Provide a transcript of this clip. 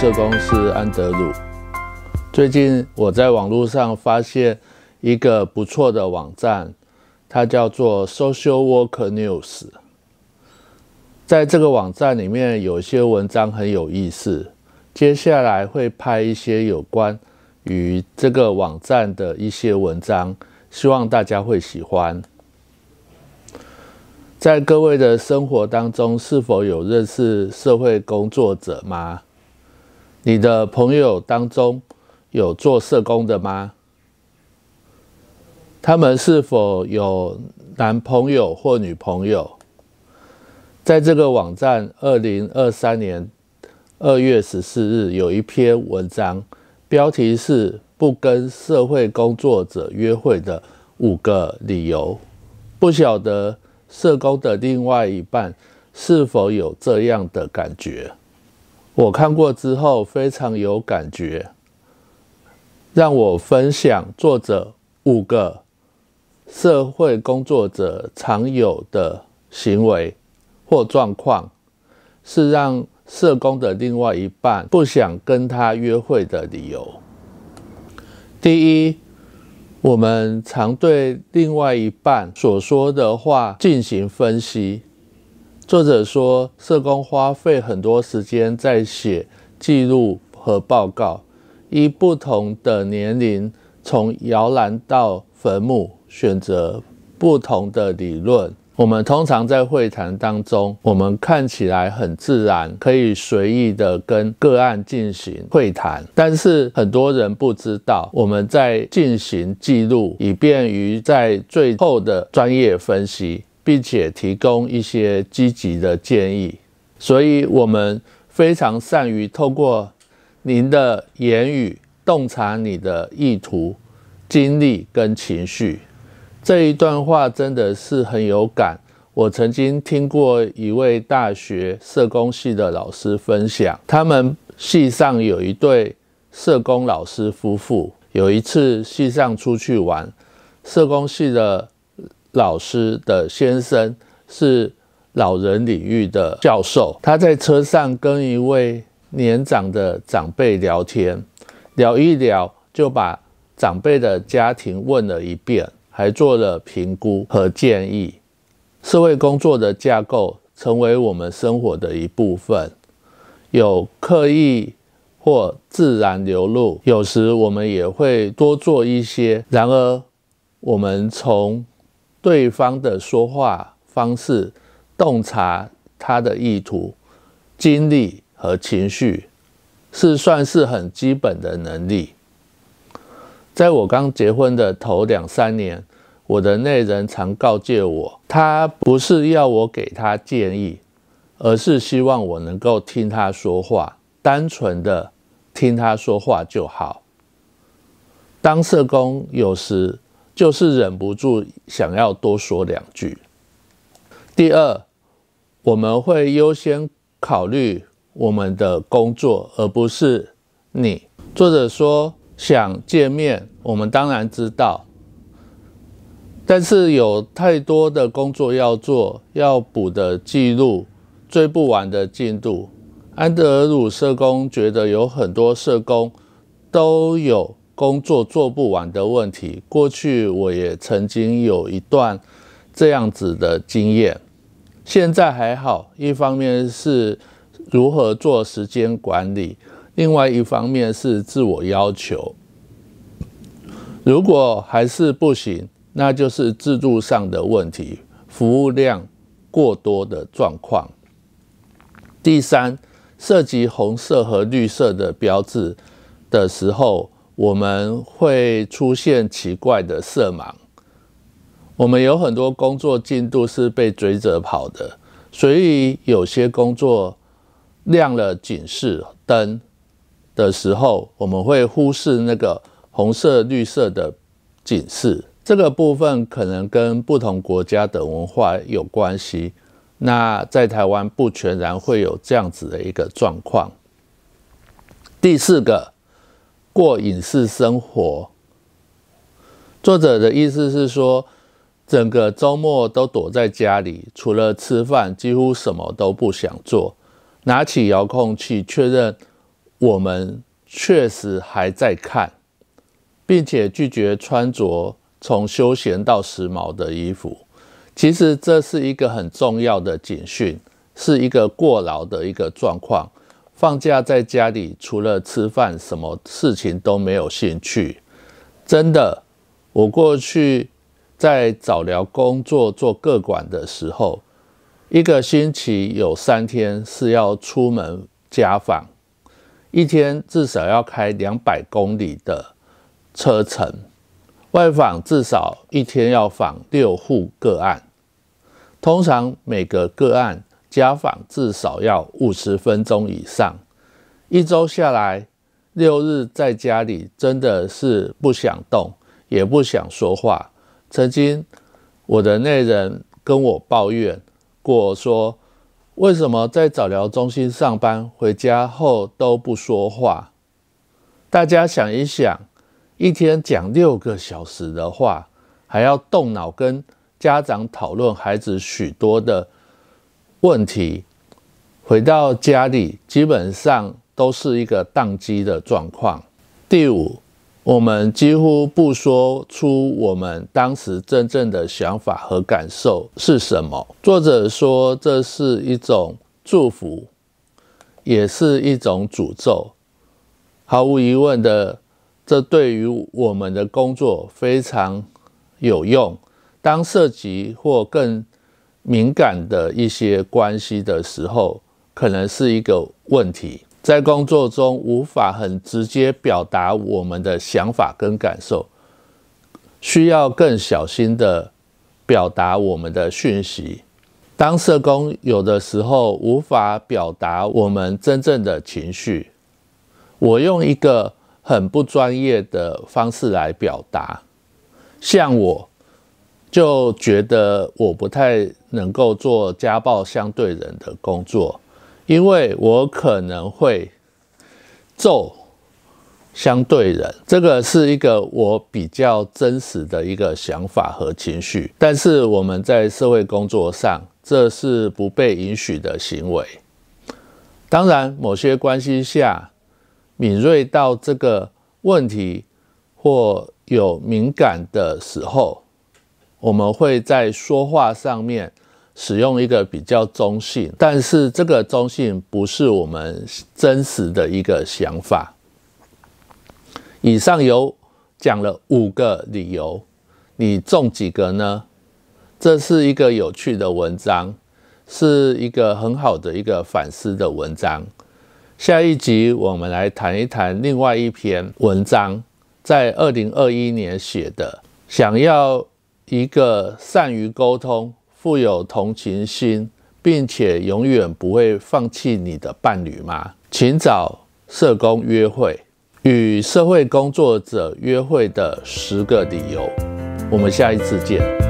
社工是安德鲁。最近我在网络上发现一个不错的网站，它叫做 Social Worker News。在这个网站里面有一些文章很有意思，接下来会拍一些有关于这个网站的一些文章，希望大家会喜欢。在各位的生活当中，是否有认识社会工作者吗？你的朋友当中有做社工的吗？他们是否有男朋友或女朋友？在这个网站，二零二三年二月十四日有一篇文章，标题是“不跟社会工作者约会的五个理由”。不晓得社工的另外一半是否有这样的感觉？我看过之后非常有感觉，让我分享作者五个社会工作者常有的行为或状况，是让社工的另外一半不想跟他约会的理由。第一，我们常对另外一半所说的话进行分析。作者说，社工花费很多时间在写记录和报告，依不同的年龄，从摇篮到坟墓，选择不同的理论。我们通常在会谈当中，我们看起来很自然，可以随意的跟个案进行会谈，但是很多人不知道，我们在进行记录，以便于在最后的专业分析。并且提供一些积极的建议，所以我们非常善于透过您的言语洞察你的意图、经历跟情绪。这一段话真的是很有感。我曾经听过一位大学社工系的老师分享，他们系上有一对社工老师夫妇，有一次系上出去玩，社工系的。老师的先生是老人领域的教授，他在车上跟一位年长的长辈聊天，聊一聊就把长辈的家庭问了一遍，还做了评估和建议。社会工作的架构成为我们生活的一部分，有刻意或自然流露，有时我们也会多做一些。然而，我们从对方的说话方式，洞察他的意图、经历和情绪，是算是很基本的能力。在我刚结婚的头两三年，我的内人常告诫我，他不是要我给他建议，而是希望我能够听他说话，单纯的听他说话就好。当社工有时。就是忍不住想要多说两句。第二，我们会优先考虑我们的工作，而不是你。作者说想见面，我们当然知道，但是有太多的工作要做，要补的记录，追不完的进度。安德鲁社工觉得有很多社工都有。工作做不完的问题，过去我也曾经有一段这样子的经验，现在还好。一方面是如何做时间管理，另外一方面是自我要求。如果还是不行，那就是制度上的问题，服务量过多的状况。第三，涉及红色和绿色的标志的时候。我们会出现奇怪的色盲，我们有很多工作进度是被追着跑的，所以有些工作亮了警示灯的时候，我们会忽视那个红色、绿色的警示。这个部分可能跟不同国家的文化有关系。那在台湾不全然会有这样子的一个状况。第四个。过隐士生活。作者的意思是说，整个周末都躲在家里，除了吃饭，几乎什么都不想做。拿起遥控器确认我们确实还在看，并且拒绝穿着从休闲到时髦的衣服。其实这是一个很重要的警讯，是一个过劳的一个状况。放假在家里，除了吃饭，什么事情都没有兴趣。真的，我过去在早疗工作做个管的时候，一个星期有三天是要出门家访，一天至少要开两百公里的车程，外访至少一天要访六户个案，通常每个个案。家访至少要五十分钟以上，一周下来六日在家里真的是不想动也不想说话。曾经我的内人跟我抱怨过说，为什么在早疗中心上班回家后都不说话？大家想一想，一天讲六个小时的话，还要动脑跟家长讨论孩子许多的。问题回到家里，基本上都是一个宕机的状况。第五，我们几乎不说出我们当时真正的想法和感受是什么。作者说，这是一种祝福，也是一种诅咒。毫无疑问的，这对于我们的工作非常有用。当涉及或更敏感的一些关系的时候，可能是一个问题，在工作中无法很直接表达我们的想法跟感受，需要更小心的表达我们的讯息。当社工有的时候无法表达我们真正的情绪，我用一个很不专业的方式来表达，像我。就觉得我不太能够做家暴相对人的工作，因为我可能会揍相对人。这个是一个我比较真实的一个想法和情绪。但是我们在社会工作上，这是不被允许的行为。当然，某些关系下敏锐到这个问题或有敏感的时候。我们会在说话上面使用一个比较中性，但是这个中性不是我们真实的一个想法。以上有讲了五个理由，你中几个呢？这是一个有趣的文章，是一个很好的一个反思的文章。下一集我们来谈一谈另外一篇文章，在二零二一年写的，想要。一个善于沟通、富有同情心，并且永远不会放弃你的伴侣吗？请找社工约会，与社会工作者约会的十个理由。我们下一次见。